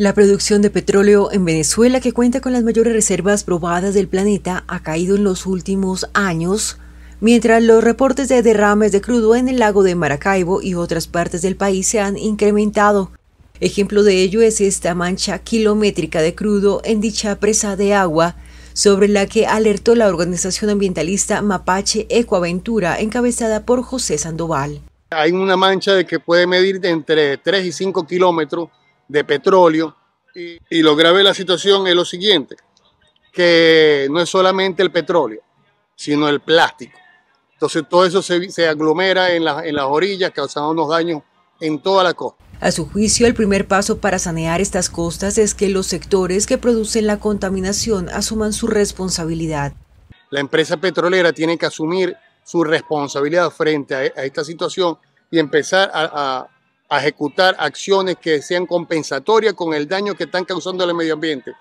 La producción de petróleo en Venezuela, que cuenta con las mayores reservas probadas del planeta, ha caído en los últimos años, mientras los reportes de derrames de crudo en el lago de Maracaibo y otras partes del país se han incrementado. Ejemplo de ello es esta mancha kilométrica de crudo en dicha presa de agua, sobre la que alertó la organización ambientalista Mapache Ecoaventura, encabezada por José Sandoval. Hay una mancha de que puede medir entre 3 y 5 kilómetros de petróleo. Y, lo grave de la situación es lo siguiente, que no es solamente el petróleo, sino el plástico. Entonces todo eso se, aglomera en, en las orillas, causando unos daños en toda la costa. A su juicio, el primer paso para sanear estas costas es que los sectores que producen la contaminación asuman su responsabilidad. La empresa petrolera tiene que asumir su responsabilidad frente a, e, esta situación y empezar a a ejecutar acciones que sean compensatorias con el daño que están causando al medio ambiente.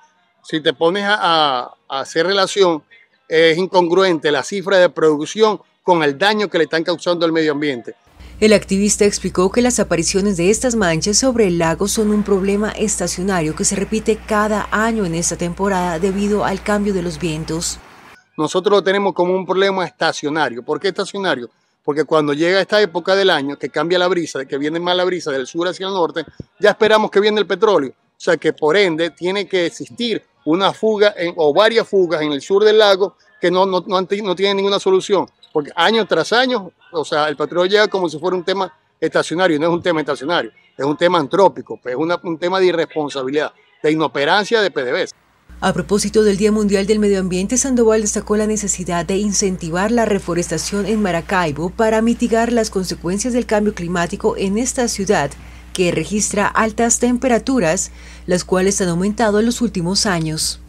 Si te pones a, hacer relación, es incongruente la cifra de producción con el daño que le están causando al medio ambiente. El activista explicó que las apariciones de estas manchas sobre el lago son un problema estacionario que se repite cada año en esta temporada debido al cambio de los vientos. Nosotros lo tenemos como un problema estacionario. ¿Por qué estacionario? porque cuando llega esta época del año, que cambia la brisa, que viene más la brisa del sur hacia el norte, ya esperamos que viene el petróleo. O sea que por ende tiene que existir una fuga o varias fugas en el sur del lago que no, no, no, tienen ninguna solución. Porque año tras año, o sea, el petróleo llega como si fuera un tema estacionario, no es un tema estacionario, es un tema antrópico, pues es un tema de irresponsabilidad, de inoperancia de PDVSA. A propósito del Día Mundial del Medio Ambiente, Sandoval destacó la necesidad de incentivar la reforestación en Maracaibo para mitigar las consecuencias del cambio climático en esta ciudad, que registra altas temperaturas, las cuales han aumentado en los últimos años.